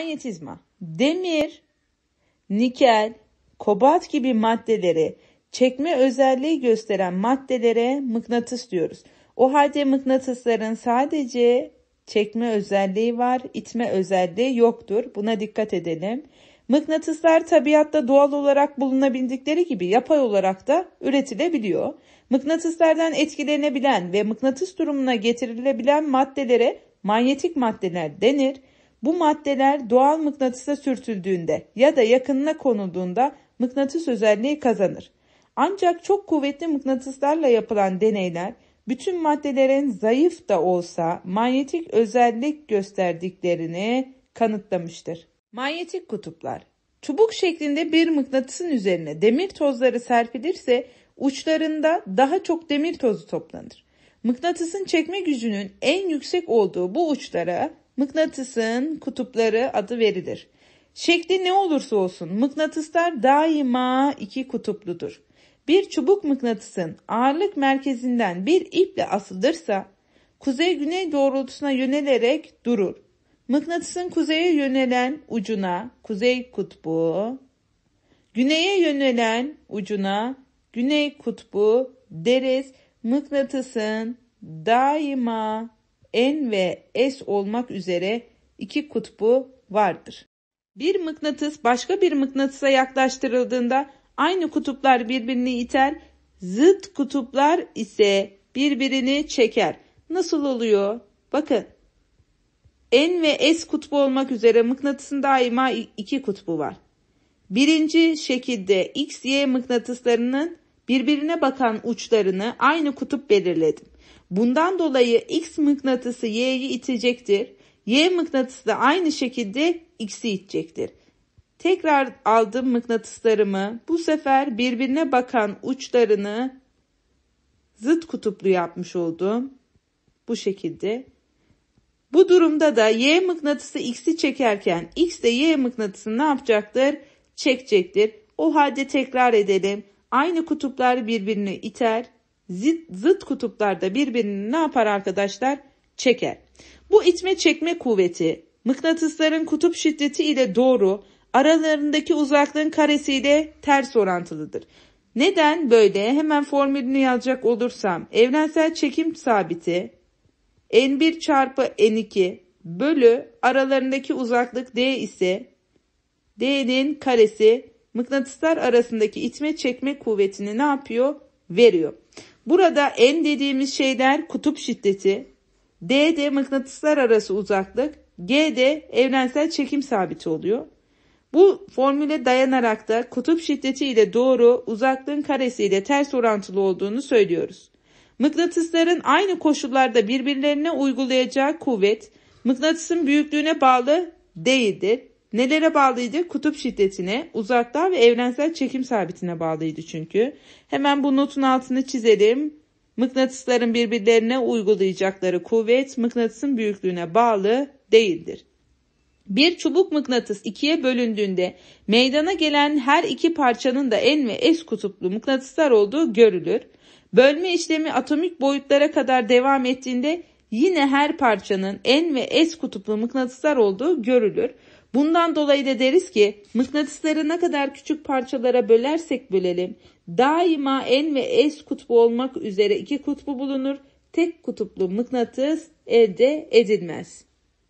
manyetizma demir, nikel, kobalt gibi maddeleri çekme özelliği gösteren maddelere mıknatıs diyoruz. O halde mıknatısların sadece çekme özelliği var, itme özelliği yoktur. Buna dikkat edelim. Mıknatıslar tabiatta doğal olarak bulunabildikleri gibi yapay olarak da üretilebiliyor. Mıknatıslardan etkilenebilen ve mıknatıs durumuna getirilebilen maddelere manyetik maddeler denir. Bu maddeler doğal mıknatısa sürtüldüğünde ya da yakınına konulduğunda mıknatıs özelliği kazanır. Ancak çok kuvvetli mıknatıslarla yapılan deneyler bütün maddelerin zayıf da olsa manyetik özellik gösterdiklerini kanıtlamıştır. Manyetik kutuplar Çubuk şeklinde bir mıknatısın üzerine demir tozları serpilirse uçlarında daha çok demir tozu toplanır. Mıknatısın çekme gücünün en yüksek olduğu bu uçlara Mıknatısın kutupları adı verilir. Şekli ne olursa olsun mıknatıslar daima iki kutupludur. Bir çubuk mıknatısın ağırlık merkezinden bir iple asılırsa kuzey-güney doğrultusuna yönelerek durur. Mıknatısın kuzeye yönelen ucuna kuzey kutbu, güneye yönelen ucuna güney kutbu deriz. Mıknatısın daima N ve S olmak üzere iki kutbu vardır. Bir mıknatıs başka bir mıknatısa yaklaştırıldığında aynı kutuplar birbirini iter, zıt kutuplar ise birbirini çeker. Nasıl oluyor? Bakın. N ve S kutbu olmak üzere mıknatısın daima iki kutbu var. Birinci şekilde X, Y mıknatıslarının birbirine bakan uçlarını aynı kutup belirledim. Bundan dolayı X mıknatısı Y'yi itecektir. Y mıknatısı da aynı şekilde X'i itecektir. Tekrar aldım mıknatıslarımı. Bu sefer birbirine bakan uçlarını zıt kutuplu yapmış oldum. Bu şekilde. Bu durumda da Y mıknatısı X'i çekerken X de Y mıknatısını ne yapacaktır? Çekecektir. O halde tekrar edelim. Aynı kutuplar birbirini iter zıt, zıt kutuplarda birbirini ne yapar arkadaşlar? Çeker. Bu itme çekme kuvveti mıknatısların kutup şiddeti ile doğru, aralarındaki uzaklığın karesiyle ters orantılıdır. Neden böyle? Hemen formülünü yazacak olursam evrensel çekim sabiti n1 çarpı n2 bölü aralarındaki uzaklık d ise d'nin karesi mıknatıslar arasındaki itme çekme kuvvetini ne yapıyor? Veriyor. Burada en dediğimiz şeyler kutup şiddeti, D de mıknatıslar arası uzaklık, G de evrensel çekim sabiti oluyor. Bu formüle dayanarak da kutup şiddeti ile doğru uzaklığın karesiyle ters orantılı olduğunu söylüyoruz. Mıknatısların aynı koşullarda birbirlerine uygulayacağı kuvvet mıknatısın büyüklüğüne bağlı değildir. Nelere bağlıydı? Kutup şiddetine, uzaklığa ve evrensel çekim sabitine bağlıydı çünkü. Hemen bu notun altını çizelim. Mıknatısların birbirlerine uygulayacakları kuvvet mıknatısın büyüklüğüne bağlı değildir. Bir çubuk mıknatıs ikiye bölündüğünde meydana gelen her iki parçanın da en ve es kutuplu mıknatıslar olduğu görülür. Bölme işlemi atomik boyutlara kadar devam ettiğinde yine her parçanın en ve es kutuplu mıknatıslar olduğu görülür. Bundan dolayı da deriz ki mıknatısları ne kadar küçük parçalara bölersek bölelim daima en ve S kutbu olmak üzere iki kutbu bulunur. Tek kutuplu mıknatıs elde edilmez.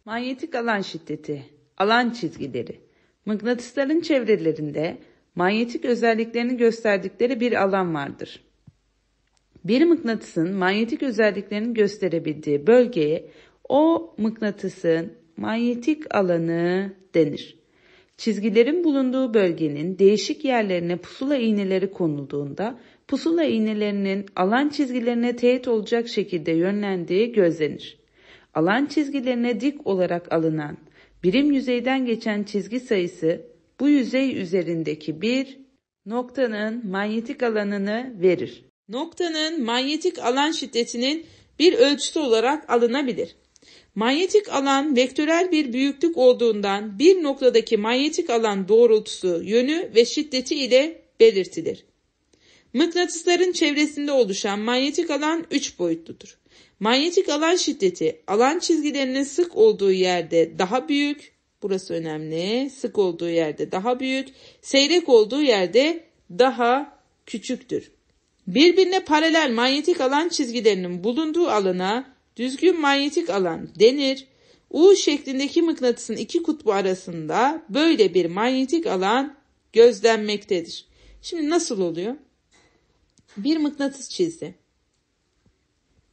Manyetik alan şiddeti, alan çizgileri. Mıknatısların çevrelerinde manyetik özelliklerini gösterdikleri bir alan vardır. Bir mıknatısın manyetik özelliklerini gösterebildiği bölgeye o mıknatısın manyetik alanı denir. Çizgilerin bulunduğu bölgenin değişik yerlerine pusula iğneleri konulduğunda pusula iğnelerinin alan çizgilerine teğet olacak şekilde yönlendiği gözlenir. Alan çizgilerine dik olarak alınan birim yüzeyden geçen çizgi sayısı bu yüzey üzerindeki bir noktanın manyetik alanını verir. Noktanın manyetik alan şiddetinin bir ölçüsü olarak alınabilir. Manyetik alan vektörel bir büyüklük olduğundan bir noktadaki manyetik alan doğrultusu, yönü ve şiddeti ile belirtilir. Mıknatısların çevresinde oluşan manyetik alan 3 boyutludur. Manyetik alan şiddeti alan çizgilerinin sık olduğu yerde daha büyük, burası önemli, sık olduğu yerde daha büyük, seyrek olduğu yerde daha küçüktür. Birbirine paralel manyetik alan çizgilerinin bulunduğu alana düzgün manyetik alan denir. U şeklindeki mıknatısın iki kutbu arasında böyle bir manyetik alan gözlenmektedir. Şimdi nasıl oluyor? Bir mıknatıs çizdi.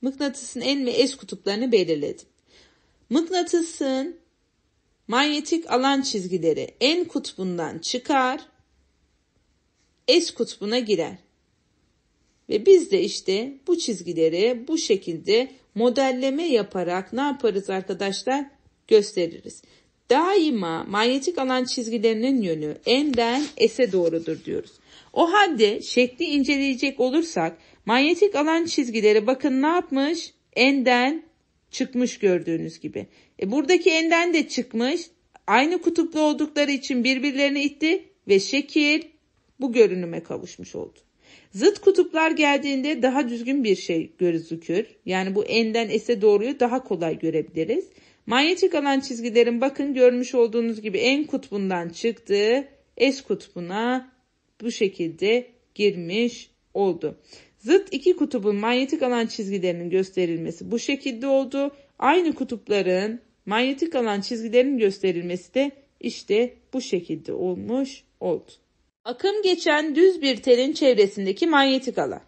Mıknatısın en ve es kutuplarını belirledim. Mıknatısın manyetik alan çizgileri en kutbundan çıkar, es kutbuna girer. Ve biz de işte bu çizgileri bu şekilde modelleme yaparak ne yaparız arkadaşlar? Gösteririz. Daima manyetik alan çizgilerinin yönü enden ese doğrudur diyoruz. O halde şekli inceleyecek olursak manyetik alan çizgileri bakın ne yapmış? Enden çıkmış gördüğünüz gibi. E buradaki enden de çıkmış. Aynı kutuplu oldukları için birbirlerini itti ve şekil bu görünüme kavuşmuş oldu. Zıt kutuplar geldiğinde daha düzgün bir şey gözükür. Yani bu enden ese doğruyu daha kolay görebiliriz. Manyetik alan çizgilerin bakın görmüş olduğunuz gibi en kutbundan çıktı. S kutbuna bu şekilde girmiş oldu. Zıt iki kutubun manyetik alan çizgilerinin gösterilmesi bu şekilde oldu. Aynı kutupların manyetik alan çizgilerinin gösterilmesi de işte bu şekilde olmuş oldu. Akım geçen düz bir telin çevresindeki manyetik alan.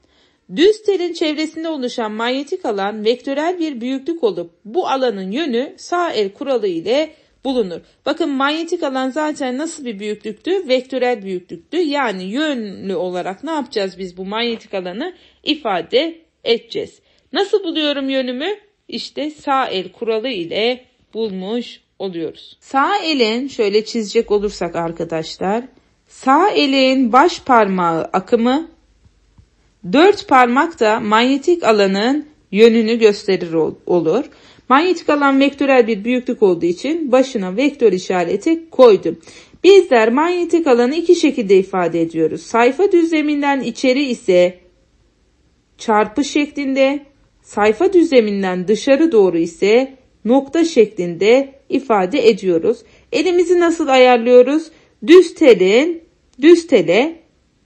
Düz telin çevresinde oluşan manyetik alan vektörel bir büyüklük olup bu alanın yönü sağ el kuralı ile bulunur. Bakın manyetik alan zaten nasıl bir büyüklüktü? Vektörel büyüklüktü. Yani yönlü olarak ne yapacağız biz bu manyetik alanı ifade edeceğiz. Nasıl buluyorum yönümü? İşte sağ el kuralı ile bulmuş oluyoruz. Sağ elin şöyle çizecek olursak arkadaşlar Sağ eleğin baş parmağı akımı, dört parmak da manyetik alanın yönünü gösterir olur. Manyetik alan vektörel bir büyüklük olduğu için başına vektör işareti koydum. Bizler manyetik alanı iki şekilde ifade ediyoruz. Sayfa düzleminden içeri ise çarpı şeklinde, sayfa düzleminden dışarı doğru ise nokta şeklinde ifade ediyoruz. Elimizi nasıl ayarlıyoruz? Düz telin, düz tele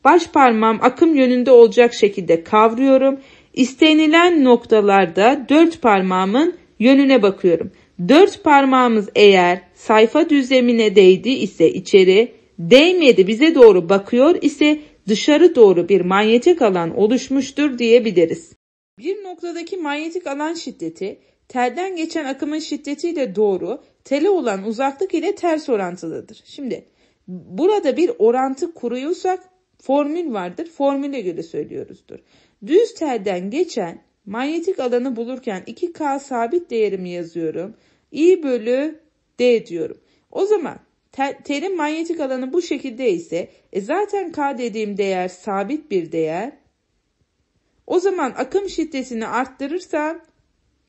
baş parmağım akım yönünde olacak şekilde kavruyorum. İstenilen noktalarda dört parmağımın yönüne bakıyorum. Dört parmağımız eğer sayfa düzlemine değdi ise içeri, değmedi bize doğru bakıyor ise dışarı doğru bir manyetik alan oluşmuştur diyebiliriz. Bir noktadaki manyetik alan şiddeti telden geçen akımın şiddetiyle doğru, tele olan uzaklık ile ters orantılıdır. Şimdi Burada bir orantı kuruyorsak formül vardır. Formüle göre söylüyoruzdur. Düz telden geçen manyetik alanı bulurken 2K sabit değerimi yazıyorum. I bölü D diyorum. O zaman telin manyetik alanı bu şekilde ise e zaten K dediğim değer sabit bir değer. O zaman akım şiddetini arttırırsam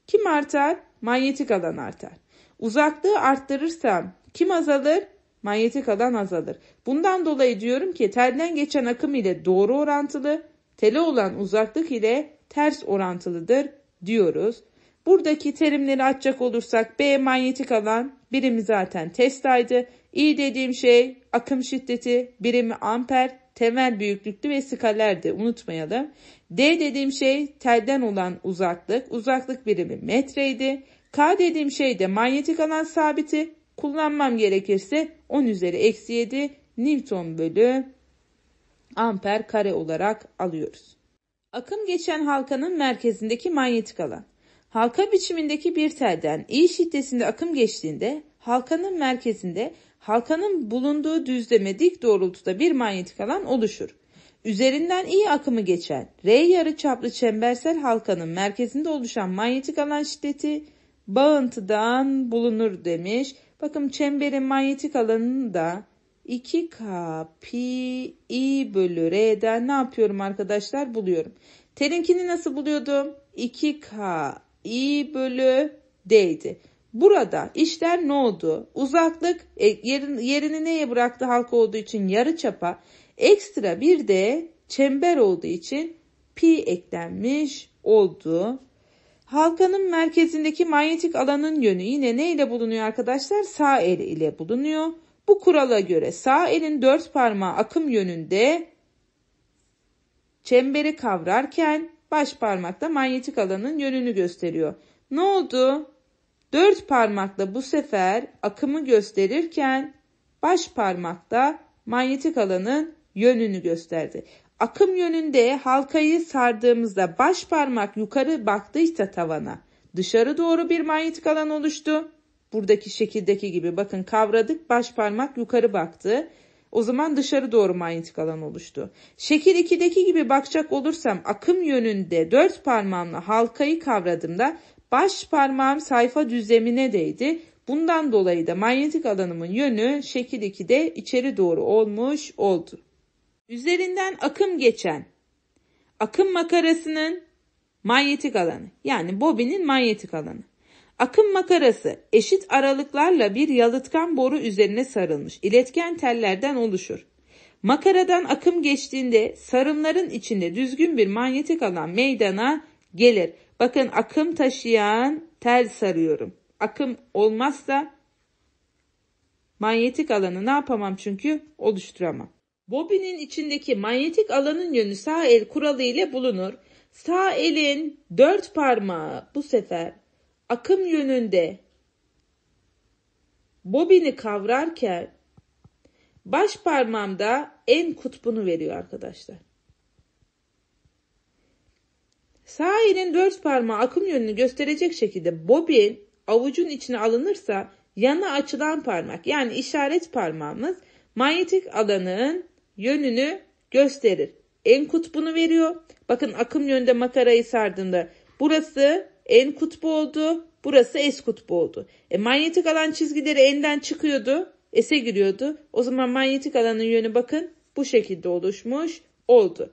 kim artar? Manyetik alan artar. Uzaklığı arttırırsam kim azalır? manyetik alan azalır. Bundan dolayı diyorum ki telden geçen akım ile doğru orantılı, tele olan uzaklık ile ters orantılıdır diyoruz. Buradaki terimleri açacak olursak B manyetik alan birimi zaten testaydı. I dediğim şey akım şiddeti birimi amper temel büyüklüklü ve skalerdi unutmayalım. D dediğim şey telden olan uzaklık uzaklık birimi metreydi. K dediğim şey de manyetik alan sabiti Kullanmam gerekirse 10 üzeri eksi 7 Newton bölü amper kare olarak alıyoruz. Akım geçen halkanın merkezindeki manyetik alan. Halka biçimindeki bir telden i şiddetinde akım geçtiğinde halkanın merkezinde halkanın bulunduğu düzleme dik doğrultuda bir manyetik alan oluşur. Üzerinden i akımı geçen R yarıçaplı çembersel halkanın merkezinde oluşan manyetik alan şiddeti bağıntıdan bulunur demiş. Bakın çemberin manyetik alanını da 2K pi i bölü r'den ne yapıyorum arkadaşlar? Buluyorum. Terinkini nasıl buluyordum? 2K i bölü d'ydi. Burada işler ne oldu? Uzaklık e, yerini, yerini neye bıraktı halka olduğu için yarı çapa. Ekstra bir de çember olduğu için pi eklenmiş oldu Halkanın merkezindeki manyetik alanın yönü yine ne ile bulunuyor arkadaşlar? Sağ el ile bulunuyor. Bu kurala göre sağ elin dört parmağı akım yönünde çemberi kavrarken baş parmakta manyetik alanın yönünü gösteriyor. Ne oldu? Dört parmakla bu sefer akımı gösterirken baş parmakta manyetik alanın yönünü gösterdi. Akım yönünde halkayı sardığımızda baş parmak yukarı baktıysa tavana dışarı doğru bir manyetik alan oluştu. Buradaki şekildeki gibi bakın kavradık baş parmak yukarı baktı. O zaman dışarı doğru manyetik alan oluştu. Şekil 2'deki gibi bakacak olursam akım yönünde dört parmağımla halkayı kavradığımda baş parmağım sayfa düzlemine değdi. Bundan dolayı da manyetik alanımın yönü şekil 2'de içeri doğru olmuş oldu. Üzerinden akım geçen akım makarasının manyetik alanı yani bobinin manyetik alanı. Akım makarası eşit aralıklarla bir yalıtkan boru üzerine sarılmış iletken tellerden oluşur. Makaradan akım geçtiğinde sarımların içinde düzgün bir manyetik alan meydana gelir. Bakın akım taşıyan tel sarıyorum. Akım olmazsa manyetik alanı ne yapamam çünkü oluşturamam. Bobinin içindeki manyetik alanın yönü sağ el kuralı ile bulunur. Sağ elin dört parmağı bu sefer akım yönünde bobini kavrarken baş parmağım da en kutbunu veriyor arkadaşlar. Sağ elin dört parmağı akım yönünü gösterecek şekilde bobin avucun içine alınırsa yana açılan parmak yani işaret parmağımız manyetik alanın yönünü gösterir. En kutbunu veriyor. Bakın akım yönünde makarayı sardığında burası en kutbu oldu. Burası es kutbu oldu. E, manyetik alan çizgileri enden çıkıyordu. S'e giriyordu. O zaman manyetik alanın yönü bakın bu şekilde oluşmuş oldu.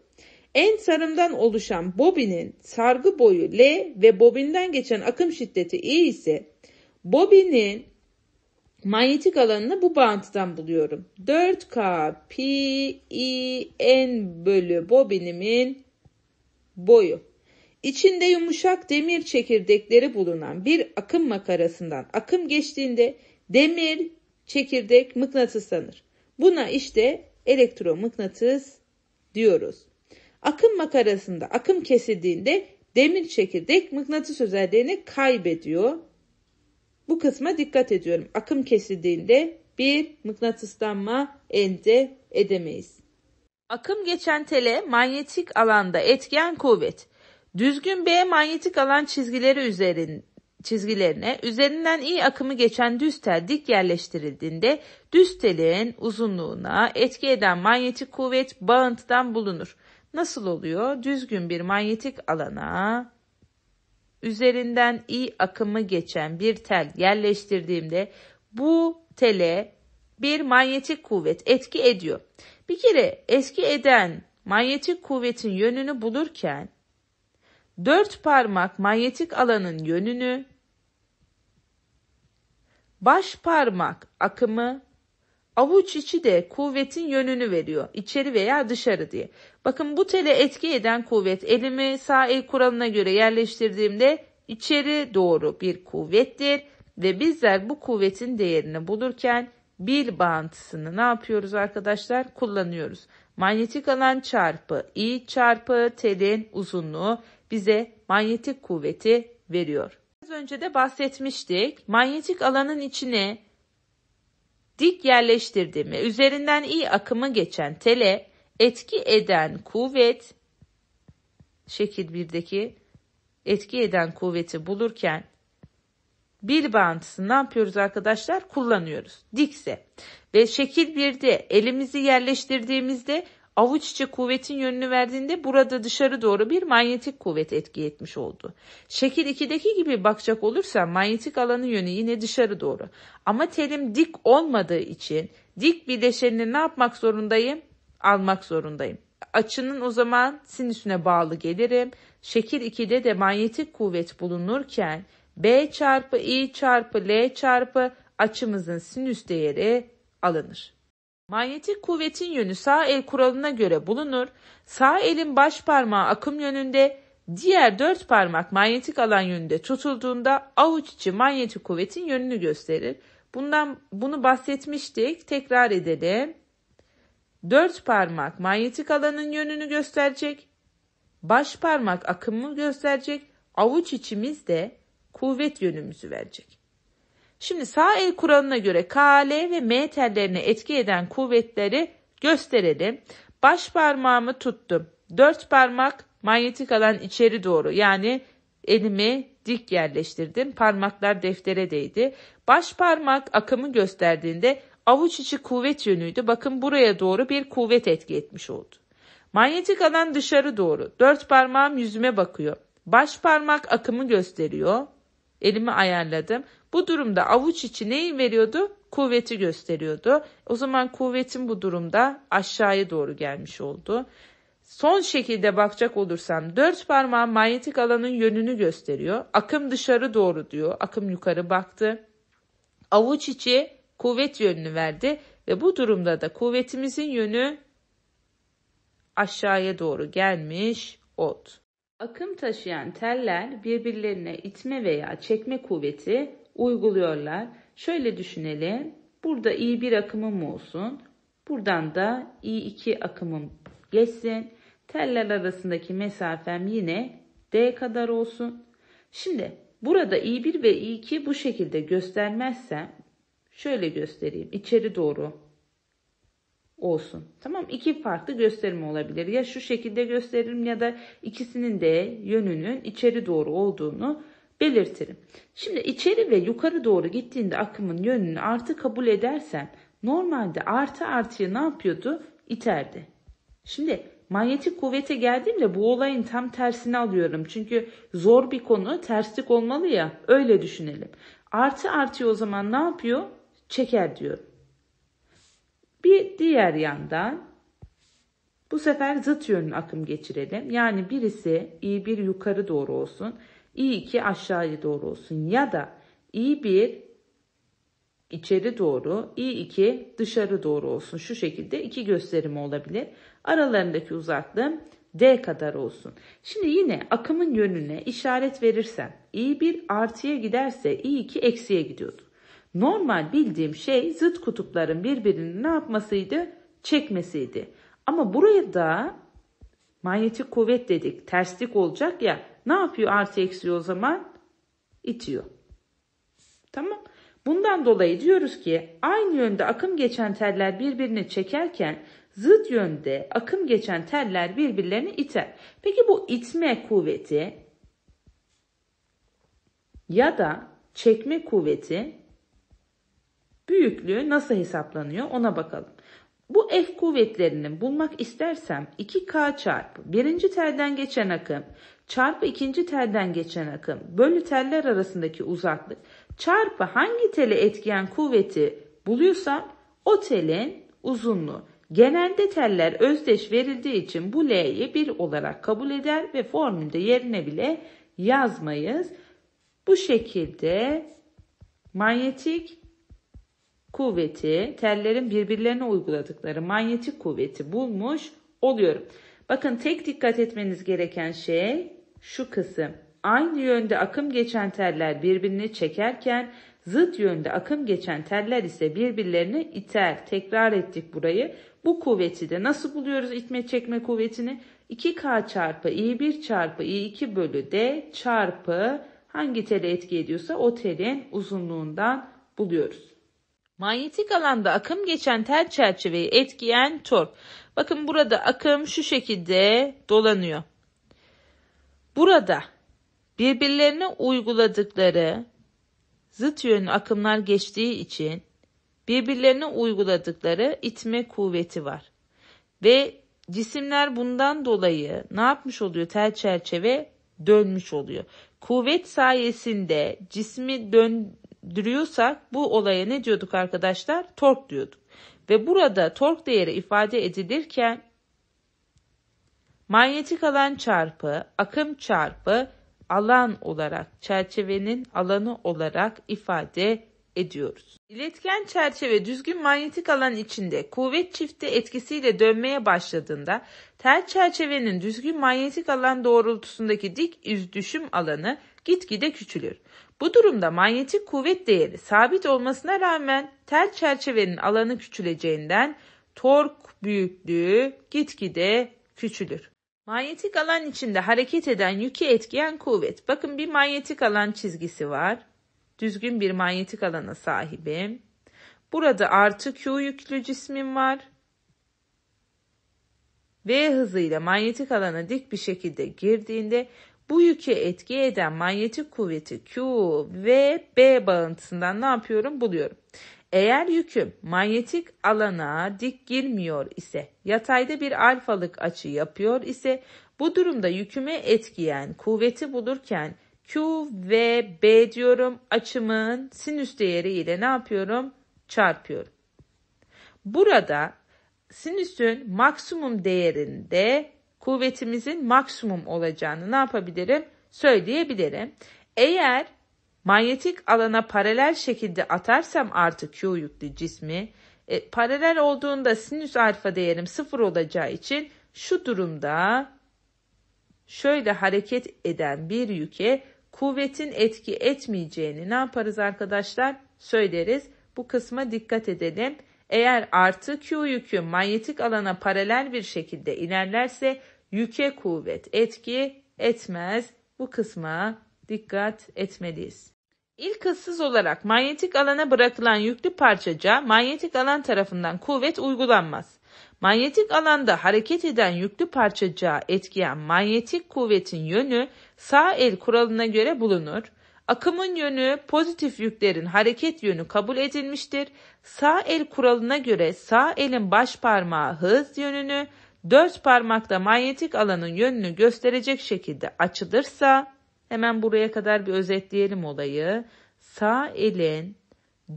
En sarımdan oluşan bobinin sargı boyu L ve bobinden geçen akım şiddeti I ise bobinin Manyetik alanını bu bağıntıdan buluyorum. 4K pi n bölü bobinimin boyu. İçinde yumuşak demir çekirdekleri bulunan bir akım makarasından akım geçtiğinde demir çekirdek mıknatıslanır. Buna işte elektromıknatıs diyoruz. Akım makarasında akım kesildiğinde demir çekirdek mıknatıs özelliğini kaybediyor bu kısma dikkat ediyorum. Akım kesildiğinde bir mıknatıslanma elde edemeyiz. Akım geçen tele manyetik alanda etken kuvvet. Düzgün B manyetik alan çizgileri üzerinde çizgilerine üzerinden iyi akımı geçen düz tel dik yerleştirildiğinde düz telin uzunluğuna etki eden manyetik kuvvet bağıntıdan bulunur. Nasıl oluyor? Düzgün bir manyetik alana üzerinden i akımı geçen bir tel yerleştirdiğimde bu tele bir manyetik kuvvet etki ediyor. Bir kere eski eden manyetik kuvvetin yönünü bulurken dört parmak manyetik alanın yönünü, baş parmak akımı, avuç içi de kuvvetin yönünü veriyor. içeri veya dışarı diye. Bakın bu tele etki eden kuvvet elimi sağ el kuralına göre yerleştirdiğimde içeri doğru bir kuvvettir ve bizler bu kuvvetin değerini bulurken bir bağıntısını ne yapıyoruz arkadaşlar? Kullanıyoruz. Manyetik alan çarpı i çarpı telin uzunluğu bize manyetik kuvveti veriyor. Az önce de bahsetmiştik. Manyetik alanın içine dik yerleştirdiğimi üzerinden i akımı geçen tele etki eden kuvvet şekil 1'deki etki eden kuvveti bulurken bir bağıntısını ne yapıyoruz arkadaşlar? Kullanıyoruz. Dikse. Ve şekil 1'de elimizi yerleştirdiğimizde avuç içi kuvvetin yönünü verdiğinde burada dışarı doğru bir manyetik kuvvet etki etmiş oldu. Şekil 2'deki gibi bakacak olursa manyetik alanın yönü yine dışarı doğru. Ama telim dik olmadığı için dik bileşenini ne yapmak zorundayım? almak zorundayım. Açının o zaman sinüsüne bağlı gelirim. Şekil 2'de de manyetik kuvvet bulunurken B çarpı I çarpı L çarpı açımızın sinüs değeri alınır. Manyetik kuvvetin yönü sağ el kuralına göre bulunur. Sağ elin baş parmağı akım yönünde, diğer dört parmak manyetik alan yönünde tutulduğunda avuç içi manyetik kuvvetin yönünü gösterir. Bundan bunu bahsetmiştik. Tekrar edelim. Dört parmak manyetik alanın yönünü gösterecek. Baş parmak akımı gösterecek. Avuç içimiz de kuvvet yönümüzü verecek. Şimdi sağ el kuralına göre K, L ve M tellerine etki eden kuvvetleri gösterelim. Baş parmağımı tuttum. Dört parmak manyetik alan içeri doğru yani elimi dik yerleştirdim. Parmaklar deftere değdi. Baş parmak akımı gösterdiğinde avuç içi kuvvet yönüydü. Bakın buraya doğru bir kuvvet etki etmiş oldu. Manyetik alan dışarı doğru. Dört parmağım yüzüme bakıyor. Baş parmak akımı gösteriyor. Elimi ayarladım. Bu durumda avuç içi neyi veriyordu? Kuvveti gösteriyordu. O zaman kuvvetin bu durumda aşağıya doğru gelmiş oldu. Son şekilde bakacak olursam dört parmağım manyetik alanın yönünü gösteriyor. Akım dışarı doğru diyor. Akım yukarı baktı. Avuç içi kuvvet yönünü verdi ve bu durumda da kuvvetimizin yönü aşağıya doğru gelmiş oldu. Akım taşıyan teller birbirlerine itme veya çekme kuvveti uyguluyorlar. Şöyle düşünelim. Burada iyi bir akımım olsun. Buradan da iyi iki akımım geçsin. Teller arasındaki mesafem yine D kadar olsun. Şimdi burada i1 ve i2 bu şekilde göstermezsem Şöyle göstereyim. İçeri doğru olsun. Tamam iki farklı gösterim olabilir. Ya şu şekilde gösteririm ya da ikisinin de yönünün içeri doğru olduğunu belirtirim. Şimdi içeri ve yukarı doğru gittiğinde akımın yönünü artı kabul edersen normalde artı artıya ne yapıyordu? İterdi. Şimdi manyetik kuvvete geldiğimde bu olayın tam tersini alıyorum. Çünkü zor bir konu terslik olmalı ya öyle düşünelim. Artı artıya o zaman ne yapıyor? çeker diyor. Bir diğer yandan bu sefer zıt yönlü akım geçirelim. Yani birisi iyi bir yukarı doğru olsun, iyi iki aşağıya doğru olsun ya da iyi bir içeri doğru, iyi iki dışarı doğru olsun. Şu şekilde iki gösterimi olabilir. Aralarındaki uzaklığım d kadar olsun. Şimdi yine akımın yönüne işaret verirsem iyi bir artıya giderse iyi iki eksiye gidiyordu. Normal bildiğim şey zıt kutupların birbirini ne yapmasıydı? Çekmesiydi. Ama buraya da manyetik kuvvet dedik. Terslik olacak ya. Ne yapıyor artı eksi o zaman? İtiyor. Tamam. Bundan dolayı diyoruz ki aynı yönde akım geçen teller birbirini çekerken zıt yönde akım geçen teller birbirlerini iter. Peki bu itme kuvveti ya da çekme kuvveti büyüklüğü nasıl hesaplanıyor ona bakalım. Bu F kuvvetlerini bulmak istersem 2K çarpı birinci telden geçen akım çarpı ikinci telden geçen akım bölü teller arasındaki uzaklık çarpı hangi tele etkiyen kuvveti buluyorsam o telin uzunluğu. Genelde teller özdeş verildiği için bu L'yi 1 olarak kabul eder ve formülde yerine bile yazmayız. Bu şekilde manyetik kuvveti tellerin birbirlerine uyguladıkları manyetik kuvveti bulmuş oluyorum. Bakın tek dikkat etmeniz gereken şey şu kısım. Aynı yönde akım geçen teller birbirini çekerken zıt yönde akım geçen teller ise birbirlerini iter. Tekrar ettik burayı. Bu kuvveti de nasıl buluyoruz itme çekme kuvvetini? 2K çarpı I1 çarpı I2 bölü D çarpı hangi tele etki ediyorsa o telin uzunluğundan buluyoruz. Manyetik alanda akım geçen tel çerçeveyi etkileyen tork. Bakın burada akım şu şekilde dolanıyor. Burada birbirlerine uyguladıkları zıt yönlü akımlar geçtiği için birbirlerine uyguladıkları itme kuvveti var. Ve cisimler bundan dolayı ne yapmış oluyor? Tel çerçeve dönmüş oluyor. Kuvvet sayesinde cismi dön, düşündürüyorsak bu olaya ne diyorduk arkadaşlar? Tork diyorduk. Ve burada tork değeri ifade edilirken manyetik alan çarpı akım çarpı alan olarak çerçevenin alanı olarak ifade ediyoruz. İletken çerçeve düzgün manyetik alan içinde kuvvet çifti etkisiyle dönmeye başladığında tel çerçevenin düzgün manyetik alan doğrultusundaki dik izdüşüm alanı gitgide küçülür. Bu durumda manyetik kuvvet değeri sabit olmasına rağmen tel çerçevenin alanı küçüleceğinden tork büyüklüğü gitgide küçülür. Manyetik alan içinde hareket eden yükü etkiyen kuvvet. Bakın bir manyetik alan çizgisi var. Düzgün bir manyetik alana sahibim. Burada artı Q yüklü cismim var. V hızıyla manyetik alana dik bir şekilde girdiğinde bu yükü etki eden manyetik kuvveti Q ve B bağıntısından ne yapıyorum? Buluyorum. Eğer yüküm manyetik alana dik girmiyor ise, yatayda bir alfalık açı yapıyor ise bu durumda yüküme etkiyen kuvveti bulurken Q ve B diyorum açımın sinüs değeri ile ne yapıyorum? Çarpıyorum. Burada sinüsün maksimum değerinde kuvvetimizin maksimum olacağını ne yapabilirim? Söyleyebilirim. Eğer manyetik alana paralel şekilde atarsam artı Q yüklü cismi e, paralel olduğunda sinüs alfa değerim sıfır olacağı için şu durumda şöyle hareket eden bir yüke kuvvetin etki etmeyeceğini ne yaparız arkadaşlar? Söyleriz. Bu kısma dikkat edelim. Eğer artı Q yükü manyetik alana paralel bir şekilde ilerlerse yüke kuvvet etki etmez. Bu kısma dikkat etmeliyiz. İlk hızsız olarak manyetik alana bırakılan yüklü parçaca manyetik alan tarafından kuvvet uygulanmaz. Manyetik alanda hareket eden yüklü parçacağı etkiyen manyetik kuvvetin yönü sağ el kuralına göre bulunur. Akımın yönü pozitif yüklerin hareket yönü kabul edilmiştir. Sağ el kuralına göre sağ elin baş parmağı hız yönünü, dört parmakla manyetik alanın yönünü gösterecek şekilde açılırsa hemen buraya kadar bir özetleyelim olayı. Sağ elin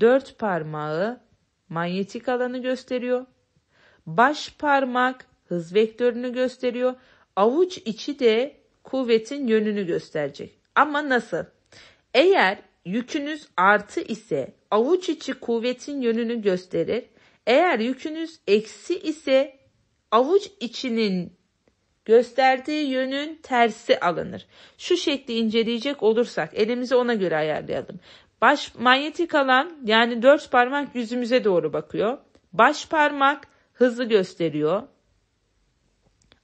dört parmağı manyetik alanı gösteriyor. Baş parmak hız vektörünü gösteriyor. Avuç içi de kuvvetin yönünü gösterecek. Ama nasıl? Eğer yükünüz artı ise avuç içi kuvvetin yönünü gösterir. Eğer yükünüz eksi ise avuç içinin gösterdiği yönün tersi alınır. Şu şekli inceleyecek olursak elimizi ona göre ayarlayalım. Baş manyetik alan yani dört parmak yüzümüze doğru bakıyor. Baş parmak hızı gösteriyor.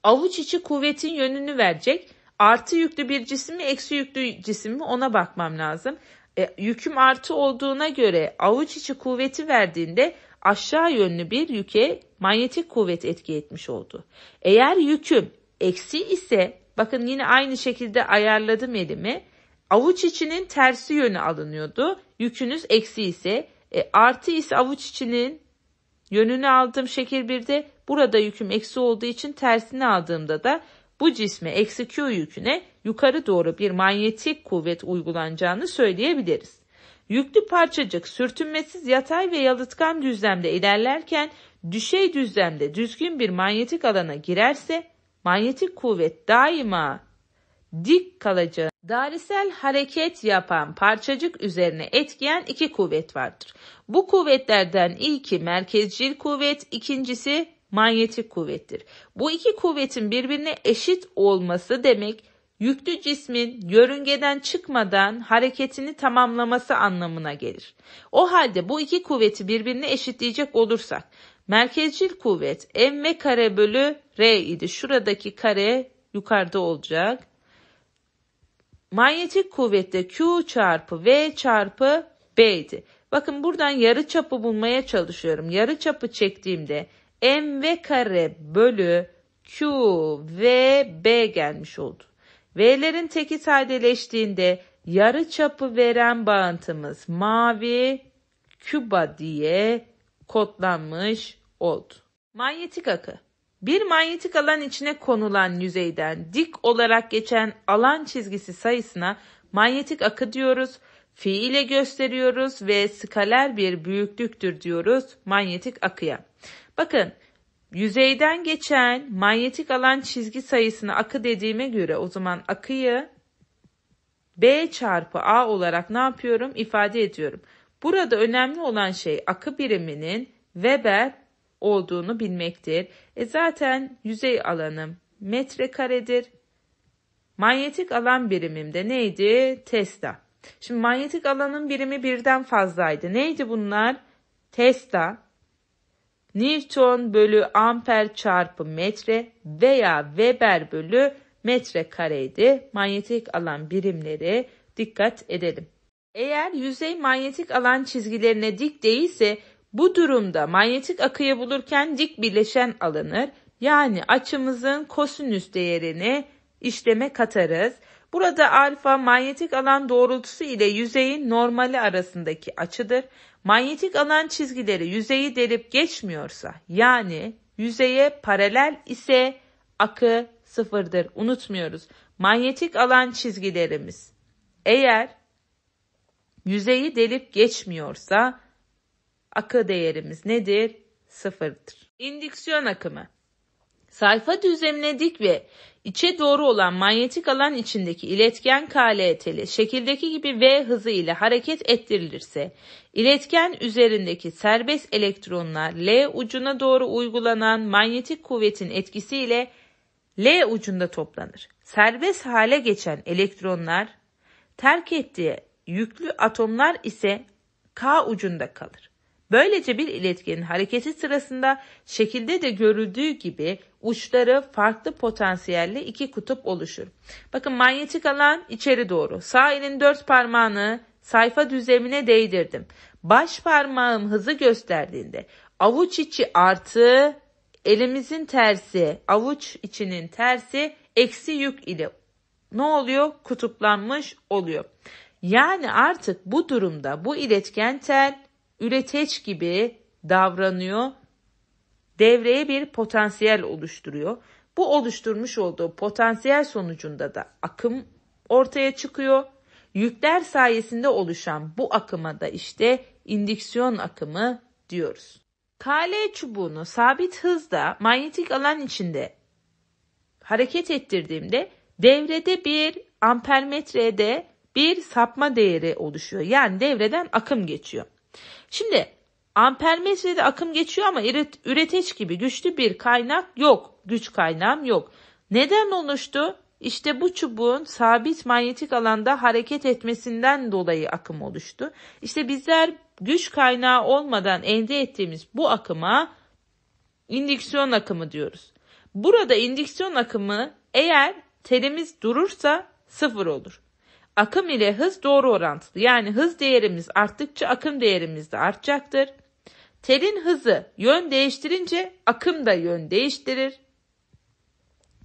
Avuç içi kuvvetin yönünü verecek. Artı yüklü bir cisim mi eksi yüklü cisim mi ona bakmam lazım. E, yüküm artı olduğuna göre avuç içi kuvveti verdiğinde aşağı yönlü bir yüke manyetik kuvvet etki etmiş oldu. Eğer yüküm eksi ise bakın yine aynı şekilde ayarladım elimi. Avuç içinin tersi yönü alınıyordu. Yükünüz eksi ise e, artı ise avuç içinin yönünü aldığım şekil bir de burada yüküm eksi olduğu için tersini aldığımda da bu cisme eksi Q yüküne yukarı doğru bir manyetik kuvvet uygulanacağını söyleyebiliriz. Yüklü parçacık sürtünmesiz yatay ve yalıtkan düzlemde ilerlerken düşey düzlemde düzgün bir manyetik alana girerse manyetik kuvvet daima dik kalacak. dairesel hareket yapan parçacık üzerine etkiyen iki kuvvet vardır. Bu kuvvetlerden ilki merkezcil kuvvet, ikincisi manyetik kuvvettir. Bu iki kuvvetin birbirine eşit olması demek yüklü cismin yörüngeden çıkmadan hareketini tamamlaması anlamına gelir. O halde bu iki kuvveti birbirine eşitleyecek olursak merkezcil kuvvet m emme kare bölü r idi. Şuradaki kare yukarıda olacak. Manyetik kuvvet de Q çarpı V çarpı B idi. Bakın buradan yarı çapı bulmaya çalışıyorum. Yarı çapı çektiğimde m mv kare bölü q v b gelmiş oldu. V'lerin teki sadeleştiğinde yarı çapı veren bağıntımız mavi küba diye kodlanmış oldu. Manyetik akı bir manyetik alan içine konulan yüzeyden dik olarak geçen alan çizgisi sayısına manyetik akı diyoruz. Fi ile gösteriyoruz ve skaler bir büyüklüktür diyoruz manyetik akıya. Bakın Yüzeyden geçen manyetik alan çizgi sayısını akı dediğime göre o zaman akıyı B çarpı A olarak ne yapıyorum? ifade ediyorum. Burada önemli olan şey akı biriminin Weber olduğunu bilmektir. E zaten yüzey alanım metrekaredir. Manyetik alan birimim de neydi? Tesla. Şimdi manyetik alanın birimi birden fazlaydı. Neydi bunlar? Tesla, Newton bölü amper çarpı metre veya Weber bölü metre kareydi. Manyetik alan birimleri dikkat edelim. Eğer yüzey manyetik alan çizgilerine dik değilse bu durumda manyetik akıyı bulurken dik birleşen alınır. Yani açımızın kosinüs değerini işleme katarız. Burada alfa manyetik alan doğrultusu ile yüzeyin normali arasındaki açıdır manyetik alan çizgileri yüzeyi delip geçmiyorsa yani yüzeye paralel ise akı sıfırdır. Unutmuyoruz. Manyetik alan çizgilerimiz eğer yüzeyi delip geçmiyorsa akı değerimiz nedir? Sıfırdır. İndüksiyon akımı Sayfa düzlemine dik ve içe doğru olan manyetik alan içindeki iletken KL teli şekildeki gibi V hızı ile hareket ettirilirse iletken üzerindeki serbest elektronlar L ucuna doğru uygulanan manyetik kuvvetin etkisiyle L ucunda toplanır. Serbest hale geçen elektronlar terk ettiği yüklü atomlar ise K ucunda kalır. Böylece bir iletkenin hareketi sırasında şekilde de görüldüğü gibi uçları farklı potansiyelle iki kutup oluşur. Bakın manyetik alan içeri doğru. Sağ elin dört parmağını sayfa düzlemine değdirdim. Baş parmağım hızı gösterdiğinde avuç içi artı elimizin tersi avuç içinin tersi eksi yük ile ne oluyor? Kutuplanmış oluyor. Yani artık bu durumda bu iletken tel üreteç gibi davranıyor. Devreye bir potansiyel oluşturuyor. Bu oluşturmuş olduğu potansiyel sonucunda da akım ortaya çıkıyor. Yükler sayesinde oluşan bu akıma da işte indiksiyon akımı diyoruz. Kale çubuğunu sabit hızda manyetik alan içinde hareket ettirdiğimde devrede bir ampermetrede bir sapma değeri oluşuyor. Yani devreden akım geçiyor. Şimdi amper metrede akım geçiyor ama üreteç gibi güçlü bir kaynak yok. Güç kaynağım yok. Neden oluştu? İşte bu çubuğun sabit manyetik alanda hareket etmesinden dolayı akım oluştu. İşte bizler güç kaynağı olmadan elde ettiğimiz bu akıma indüksiyon akımı diyoruz. Burada indüksiyon akımı eğer telimiz durursa sıfır olur. Akım ile hız doğru orantılı. Yani hız değerimiz arttıkça akım değerimiz de artacaktır. Telin hızı yön değiştirince akım da yön değiştirir.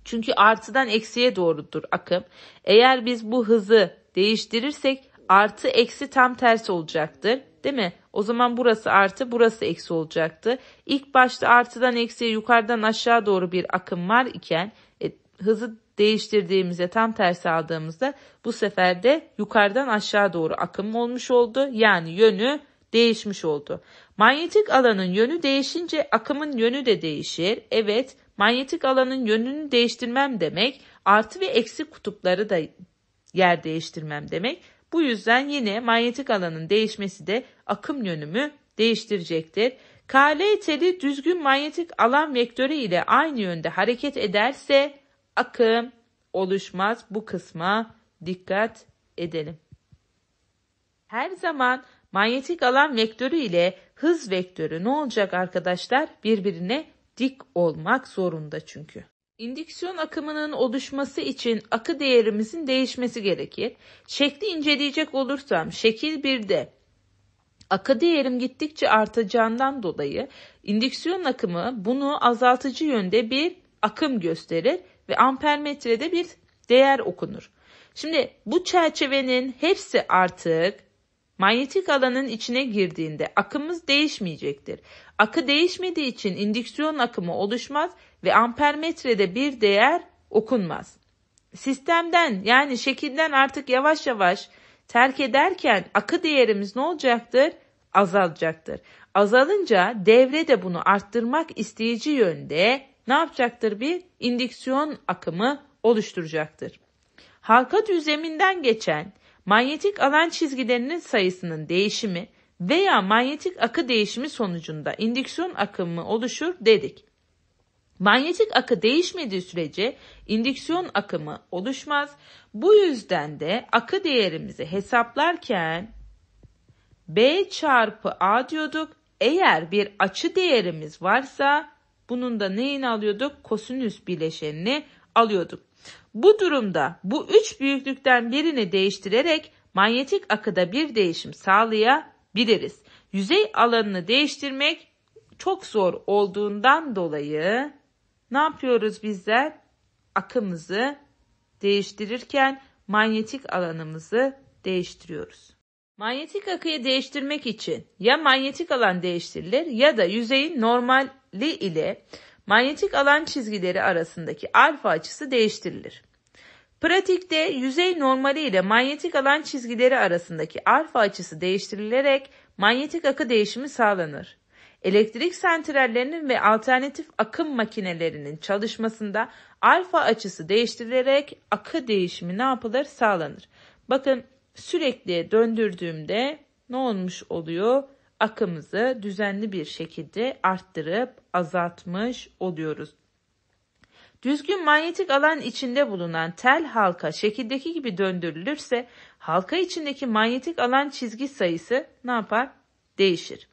Çünkü artıdan eksiye doğrudur akım. Eğer biz bu hızı değiştirirsek artı eksi tam tersi olacaktır. Değil mi? O zaman burası artı burası eksi olacaktı. İlk başta artıdan eksiye yukarıdan aşağı doğru bir akım var iken e, hızı değiştirdiğimizde tam tersi aldığımızda bu sefer de yukarıdan aşağı doğru akım olmuş oldu. Yani yönü değişmiş oldu. Manyetik alanın yönü değişince akımın yönü de değişir. Evet manyetik alanın yönünü değiştirmem demek artı ve eksi kutupları da yer değiştirmem demek. Bu yüzden yine manyetik alanın değişmesi de akım yönümü değiştirecektir. KL teli düzgün manyetik alan vektörü ile aynı yönde hareket ederse akım oluşmaz. Bu kısma dikkat edelim. Her zaman manyetik alan vektörü ile hız vektörü ne olacak arkadaşlar? Birbirine dik olmak zorunda çünkü. İndüksiyon akımının oluşması için akı değerimizin değişmesi gerekir. Şekli inceleyecek olursam şekil 1'de akı değerim gittikçe artacağından dolayı indüksiyon akımı bunu azaltıcı yönde bir akım gösterir ve ampermetrede bir değer okunur. Şimdi bu çerçevenin hepsi artık manyetik alanın içine girdiğinde akımımız değişmeyecektir. Akı değişmediği için indüksiyon akımı oluşmaz ve ampermetrede bir değer okunmaz. Sistemden yani şekilden artık yavaş yavaş terk ederken akı değerimiz ne olacaktır? Azalacaktır. Azalınca devre de bunu arttırmak isteyici yönde ne yapacaktır? Bir indiksiyon akımı oluşturacaktır. Halka düzleminden geçen manyetik alan çizgilerinin sayısının değişimi veya manyetik akı değişimi sonucunda indüksiyon akımı oluşur dedik. Manyetik akı değişmediği sürece indüksiyon akımı oluşmaz. Bu yüzden de akı değerimizi hesaplarken B çarpı A diyorduk. Eğer bir açı değerimiz varsa bunun da neyini alıyorduk? Kosinüs bileşenini alıyorduk. Bu durumda bu üç büyüklükten birini değiştirerek manyetik akıda bir değişim sağlayabiliriz. Yüzey alanını değiştirmek çok zor olduğundan dolayı ne yapıyoruz bizler? Akımızı değiştirirken manyetik alanımızı değiştiriyoruz. Manyetik akıyı değiştirmek için ya manyetik alan değiştirilir ya da yüzeyin normali ile manyetik alan çizgileri arasındaki alfa açısı değiştirilir. Pratikte yüzey normali ile manyetik alan çizgileri arasındaki alfa açısı değiştirilerek manyetik akı değişimi sağlanır. Elektrik santrallerinin ve alternatif akım makinelerinin çalışmasında alfa açısı değiştirilerek akı değişimi ne yapılır sağlanır. Bakın sürekli döndürdüğümde ne olmuş oluyor? Akımızı düzenli bir şekilde arttırıp azaltmış oluyoruz. Düzgün manyetik alan içinde bulunan tel halka şekildeki gibi döndürülürse halka içindeki manyetik alan çizgi sayısı ne yapar? Değişir.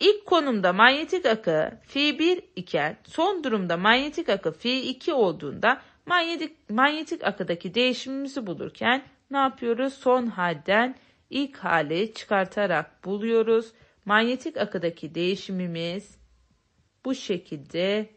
İlk konumda manyetik akı F1 iken son durumda manyetik akı F2 olduğunda manyetik, manyetik akıdaki değişimimizi bulurken ne yapıyoruz? Son halden ilk hali çıkartarak buluyoruz. Manyetik akıdaki değişimimiz bu şekilde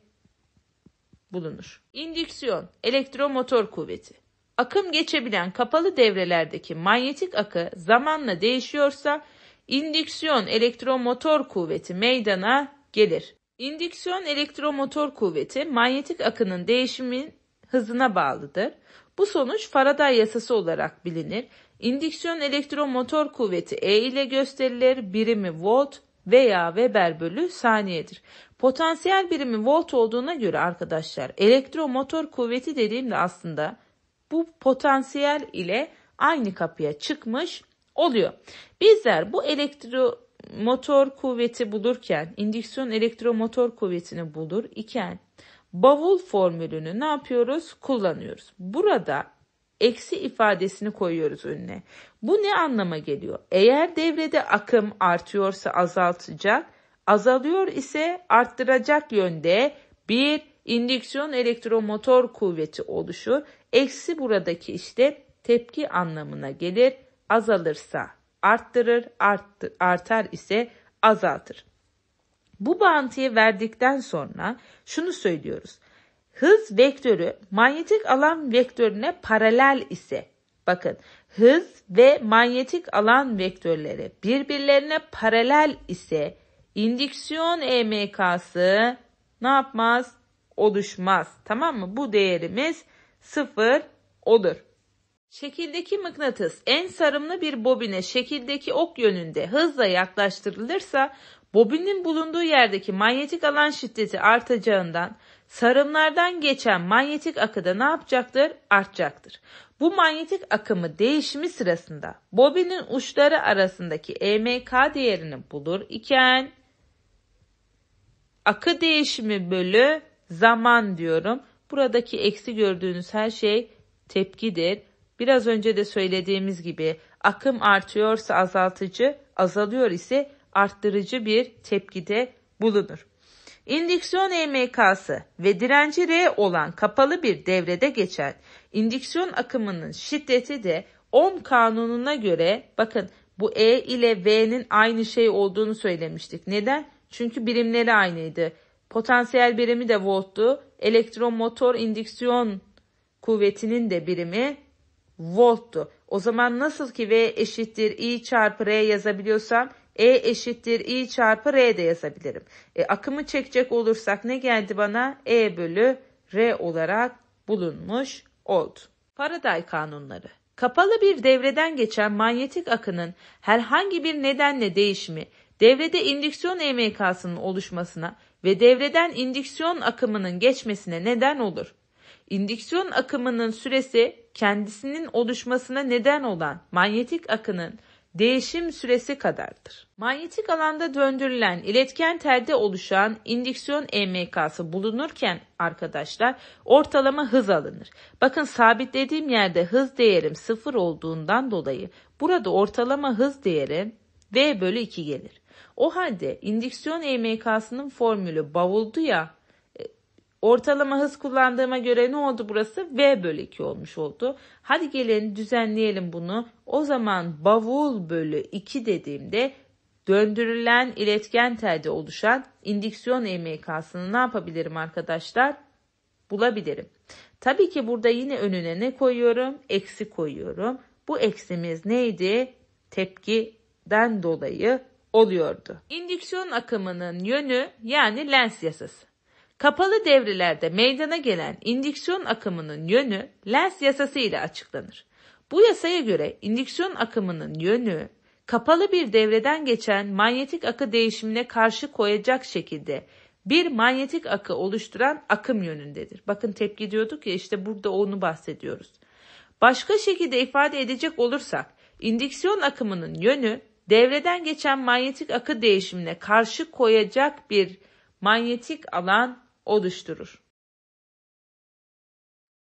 bulunur. İndüksiyon, elektromotor kuvveti. Akım geçebilen kapalı devrelerdeki manyetik akı zamanla değişiyorsa indüksiyon elektromotor kuvveti meydana gelir. İndüksiyon elektromotor kuvveti manyetik akının değişimin hızına bağlıdır. Bu sonuç Faraday yasası olarak bilinir. İndüksiyon elektromotor kuvveti E ile gösterilir. Birimi volt veya Weber bölü saniyedir. Potansiyel birimi volt olduğuna göre arkadaşlar elektromotor kuvveti dediğimde aslında bu potansiyel ile aynı kapıya çıkmış oluyor. Bizler bu elektromotor kuvveti bulurken, indüksiyon elektromotor kuvvetini bulur iken bavul formülünü ne yapıyoruz? Kullanıyoruz. Burada eksi ifadesini koyuyoruz önüne. Bu ne anlama geliyor? Eğer devrede akım artıyorsa azaltacak, azalıyor ise arttıracak yönde bir indüksiyon elektromotor kuvveti oluşur. Eksi buradaki işte tepki anlamına gelir. Azalırsa arttırır, art, artar ise azaltır. Bu bağıntıyı verdikten sonra şunu söylüyoruz. Hız vektörü manyetik alan vektörüne paralel ise bakın hız ve manyetik alan vektörleri birbirlerine paralel ise indüksiyon EMK'sı ne yapmaz? Oluşmaz. Tamam mı? Bu değerimiz sıfır olur. Şekildeki mıknatıs en sarımlı bir bobine şekildeki ok yönünde hızla yaklaştırılırsa Bobinin bulunduğu yerdeki manyetik alan şiddeti artacağından sarımlardan geçen manyetik akı da ne yapacaktır? Artacaktır. Bu manyetik akımı değişimi sırasında bobinin uçları arasındaki EMK değerini bulur iken akı değişimi bölü zaman diyorum. Buradaki eksi gördüğünüz her şey tepkidir. Biraz önce de söylediğimiz gibi akım artıyorsa azaltıcı, azalıyor ise arttırıcı bir tepkide bulunur. İndüksiyon EMK'sı ve direnci R olan kapalı bir devrede geçen indüksiyon akımının şiddeti de Ohm kanununa göre bakın bu E ile V'nin aynı şey olduğunu söylemiştik. Neden? Çünkü birimleri aynıydı. Potansiyel birimi de volttu. Elektromotor indüksiyon kuvvetinin de birimi volttu. O zaman nasıl ki V eşittir I çarpı R yazabiliyorsam e eşittir i çarpı r de yazabilirim. E, akımı çekecek olursak ne geldi bana? E bölü r olarak bulunmuş oldu. Faraday kanunları. Kapalı bir devreden geçen manyetik akının herhangi bir nedenle değişimi devrede indüksiyon EMK'sının oluşmasına ve devreden indüksiyon akımının geçmesine neden olur. İndüksiyon akımının süresi kendisinin oluşmasına neden olan manyetik akının değişim süresi kadardır. Manyetik alanda döndürülen iletken telde oluşan indüksiyon EMK'sı bulunurken arkadaşlar ortalama hız alınır. Bakın sabitlediğim yerde hız değerim 0 olduğundan dolayı burada ortalama hız değeri V bölü 2 gelir. O halde indüksiyon EMK'sının formülü bavuldu ya Ortalama hız kullandığıma göre ne oldu burası? V bölü 2 olmuş oldu. Hadi gelin düzenleyelim bunu. O zaman bavul bölü 2 dediğimde döndürülen iletken telde oluşan indiksiyon EMK'sını ne yapabilirim arkadaşlar? Bulabilirim. Tabii ki burada yine önüne ne koyuyorum? Eksi koyuyorum. Bu eksimiz neydi? Tepkiden dolayı oluyordu. İndüksiyon akımının yönü yani lens yasası. Kapalı devrelerde meydana gelen indüksiyon akımının yönü Lenz yasası ile açıklanır. Bu yasaya göre indüksiyon akımının yönü kapalı bir devreden geçen manyetik akı değişimine karşı koyacak şekilde bir manyetik akı oluşturan akım yönündedir. Bakın tepki diyorduk ya işte burada onu bahsediyoruz. Başka şekilde ifade edecek olursak indüksiyon akımının yönü devreden geçen manyetik akı değişimine karşı koyacak bir manyetik alan oluşturur.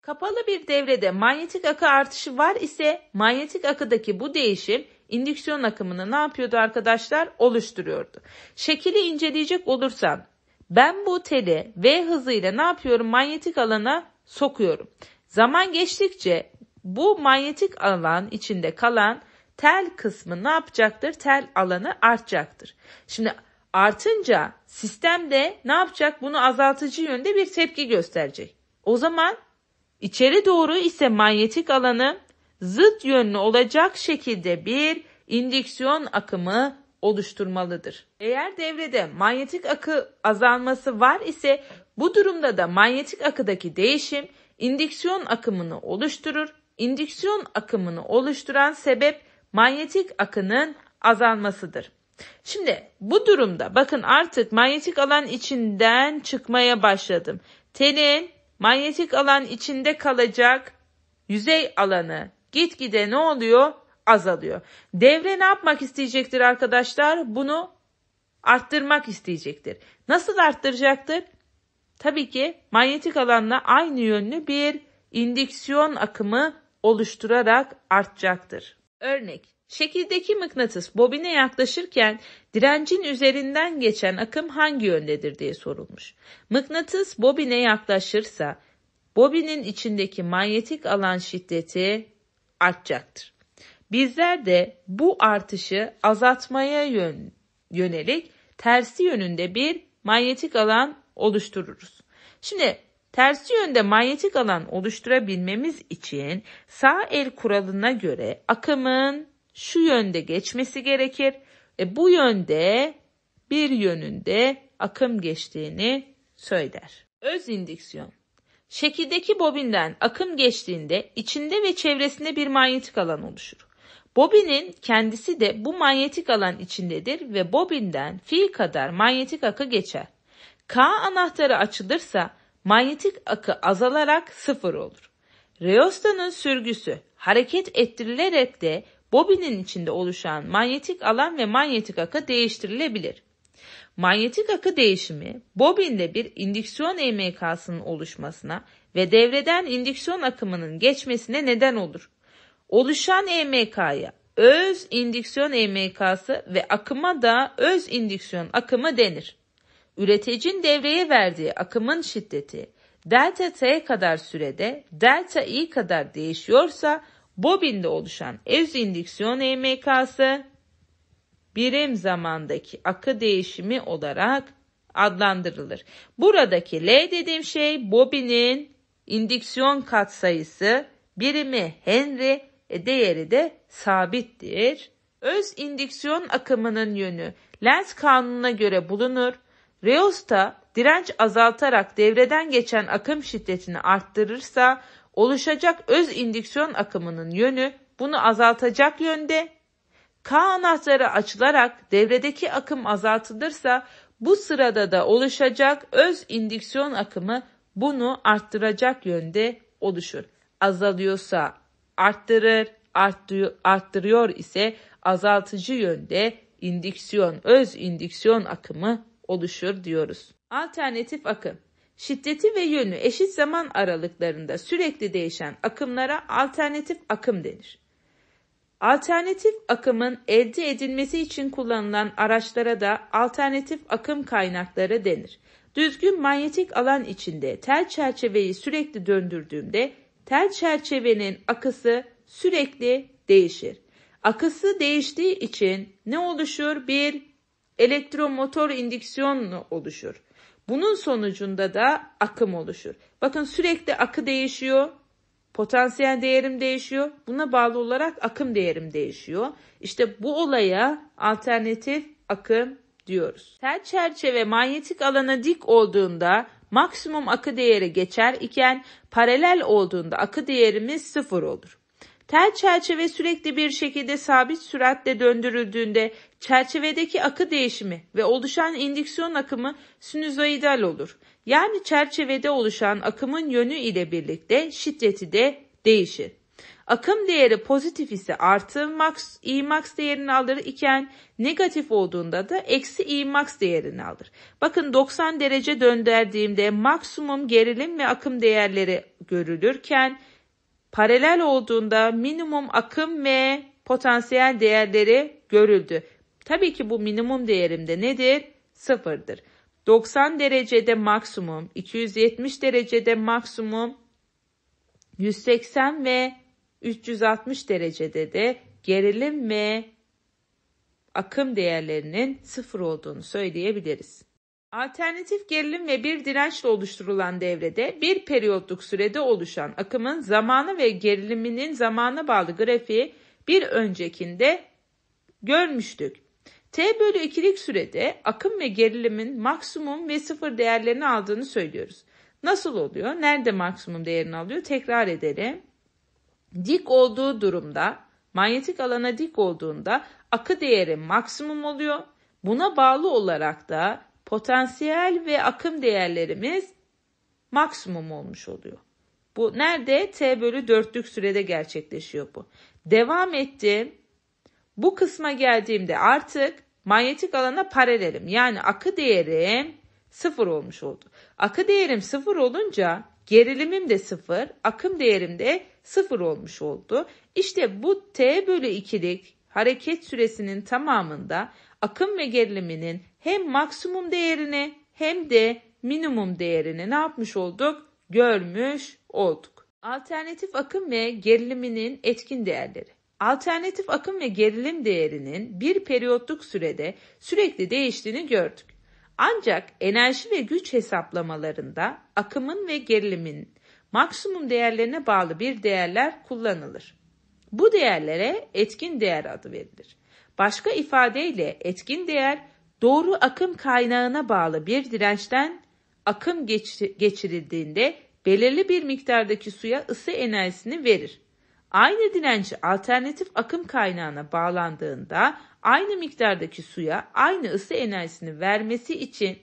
Kapalı bir devrede manyetik akı artışı var ise manyetik akıdaki bu değişim indüksiyon akımını ne yapıyordu arkadaşlar? Oluşturuyordu. Şekili inceleyecek olursam ben bu teli V hızıyla ne yapıyorum? Manyetik alana sokuyorum. Zaman geçtikçe bu manyetik alan içinde kalan tel kısmı ne yapacaktır? Tel alanı artacaktır. Şimdi artınca sistem de ne yapacak? Bunu azaltıcı yönde bir tepki gösterecek. O zaman içeri doğru ise manyetik alanı zıt yönlü olacak şekilde bir indüksiyon akımı oluşturmalıdır. Eğer devrede manyetik akı azalması var ise bu durumda da manyetik akıdaki değişim indüksiyon akımını oluşturur. İndüksiyon akımını oluşturan sebep manyetik akının azalmasıdır. Şimdi bu durumda bakın artık manyetik alan içinden çıkmaya başladım. Telim manyetik alan içinde kalacak yüzey alanı gitgide ne oluyor? Azalıyor. Devre ne yapmak isteyecektir arkadaşlar? Bunu arttırmak isteyecektir. Nasıl arttıracaktır? Tabii ki manyetik alanla aynı yönlü bir indüksiyon akımı oluşturarak artacaktır. Örnek Şekildeki mıknatıs bobine yaklaşırken direncin üzerinden geçen akım hangi yöndedir diye sorulmuş. Mıknatıs bobine yaklaşırsa bobinin içindeki manyetik alan şiddeti artacaktır. Bizler de bu artışı azaltmaya yön, yönelik tersi yönünde bir manyetik alan oluştururuz. Şimdi tersi yönde manyetik alan oluşturabilmemiz için sağ el kuralına göre akımın şu yönde geçmesi gerekir. E, bu yönde bir yönünde akım geçtiğini söyler. Öz indiksiyon. Şekildeki bobinden akım geçtiğinde içinde ve çevresinde bir manyetik alan oluşur. Bobinin kendisi de bu manyetik alan içindedir ve bobinden fiil kadar manyetik akı geçer. K anahtarı açılırsa manyetik akı azalarak sıfır olur. Reostanın sürgüsü hareket ettirilerek de Bobinin içinde oluşan manyetik alan ve manyetik akı değiştirilebilir. Manyetik akı değişimi bobinde bir indüksiyon EMK'sının oluşmasına ve devreden indüksiyon akımının geçmesine neden olur. Oluşan EMK'ya öz indüksiyon EMK'sı ve akıma da öz indüksiyon akımı denir. Üreticin devreye verdiği akımın şiddeti delta t kadar sürede delta i kadar değişiyorsa Bobinde oluşan ez indüksiyon EMK'sı birim zamandaki akı değişimi olarak adlandırılır. Buradaki L dediğim şey bobinin indüksiyon katsayısı birimi Henry e, değeri de sabittir. Öz indüksiyon akımının yönü Lens kanununa göre bulunur. Reosta direnç azaltarak devreden geçen akım şiddetini arttırırsa oluşacak öz indüksiyon akımının yönü bunu azaltacak yönde. K anahtarı açılarak devredeki akım azaltılırsa bu sırada da oluşacak öz indüksiyon akımı bunu arttıracak yönde oluşur. Azalıyorsa arttırır, arttırıyor, arttırıyor ise azaltıcı yönde indüksiyon, öz indüksiyon akımı oluşur diyoruz. Alternatif akım şiddeti ve yönü eşit zaman aralıklarında sürekli değişen akımlara alternatif akım denir. Alternatif akımın elde edilmesi için kullanılan araçlara da alternatif akım kaynakları denir. Düzgün manyetik alan içinde tel çerçeveyi sürekli döndürdüğümde tel çerçevenin akısı sürekli değişir. Akısı değiştiği için ne oluşur? Bir elektromotor indüksiyonu oluşur. Bunun sonucunda da akım oluşur. Bakın sürekli akı değişiyor. Potansiyel değerim değişiyor. Buna bağlı olarak akım değerim değişiyor. İşte bu olaya alternatif akım diyoruz. Tel çerçeve manyetik alana dik olduğunda maksimum akı değeri geçer iken paralel olduğunda akı değerimiz sıfır olur. Tel çerçeve sürekli bir şekilde sabit süratle döndürüldüğünde Çerçevedeki akı değişimi ve oluşan indüksiyon akımı sinüzoidal olur. Yani çerçevede oluşan akımın yönü ile birlikte şiddeti de değişir. Akım değeri pozitif ise artı max, i max değerini alır iken negatif olduğunda da eksi i max değerini alır. Bakın 90 derece döndürdüğümde maksimum gerilim ve akım değerleri görülürken paralel olduğunda minimum akım ve potansiyel değerleri görüldü. Tabii ki bu minimum değerimde nedir? Sıfırdır. 90 derecede maksimum, 270 derecede maksimum, 180 ve 360 derecede de gerilim ve akım değerlerinin sıfır olduğunu söyleyebiliriz. Alternatif gerilim ve bir dirençle oluşturulan devrede bir periyotluk sürede oluşan akımın zamanı ve geriliminin zamana bağlı grafiği bir öncekinde görmüştük. T bölü 2'lik sürede akım ve gerilimin maksimum ve sıfır değerlerini aldığını söylüyoruz. Nasıl oluyor? Nerede maksimum değerini alıyor? Tekrar edelim. Dik olduğu durumda, manyetik alana dik olduğunda akı değeri maksimum oluyor. Buna bağlı olarak da potansiyel ve akım değerlerimiz maksimum olmuş oluyor. Bu nerede? T bölü 4'lük sürede gerçekleşiyor bu. Devam ettim. Bu kısma geldiğimde artık manyetik alana paralelim yani akı değerim sıfır olmuş oldu. Akı değerim sıfır olunca gerilimim de sıfır, akım değerim de sıfır olmuş oldu. İşte bu t bölü 2'lik hareket süresinin tamamında akım ve geriliminin hem maksimum değerini hem de minimum değerini ne yapmış olduk? Görmüş olduk. Alternatif akım ve geriliminin etkin değerleri alternatif akım ve gerilim değerinin bir periyotluk sürede sürekli değiştiğini gördük. Ancak enerji ve güç hesaplamalarında akımın ve gerilimin maksimum değerlerine bağlı bir değerler kullanılır. Bu değerlere etkin değer adı verilir. Başka ifadeyle etkin değer doğru akım kaynağına bağlı bir dirençten akım geçirildiğinde belirli bir miktardaki suya ısı enerjisini verir. Aynı direnç alternatif akım kaynağına bağlandığında aynı miktardaki suya aynı ısı enerjisini vermesi için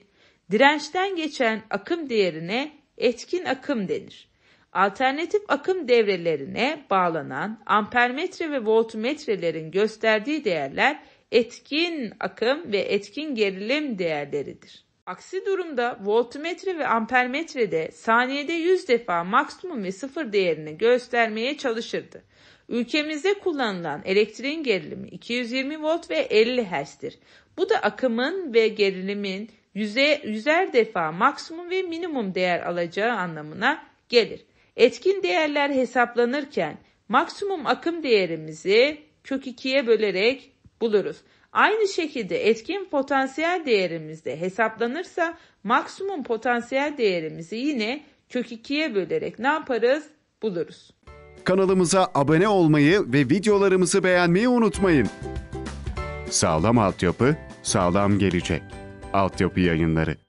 dirençten geçen akım değerine etkin akım denir. Alternatif akım devrelerine bağlanan ampermetre ve voltmetrelerin gösterdiği değerler etkin akım ve etkin gerilim değerleridir. Aksi durumda voltmetre ve ampermetrede saniyede 100 defa maksimum ve sıfır değerini göstermeye çalışırdı. Ülkemizde kullanılan elektriğin gerilimi 220 volt ve 50 Hz'dir. Bu da akımın ve gerilimin yüze, yüzer defa maksimum ve minimum değer alacağı anlamına gelir. Etkin değerler hesaplanırken maksimum akım değerimizi kök 2'ye bölerek buluruz. Aynı şekilde etkin potansiyel değerimizde hesaplanırsa maksimum potansiyel değerimizi yine kök 2'ye bölerek ne yaparız? Buluruz. Kanalımıza abone olmayı ve videolarımızı beğenmeyi unutmayın. Sağlam altyapı, sağlam gelecek. Altyapı yayınları.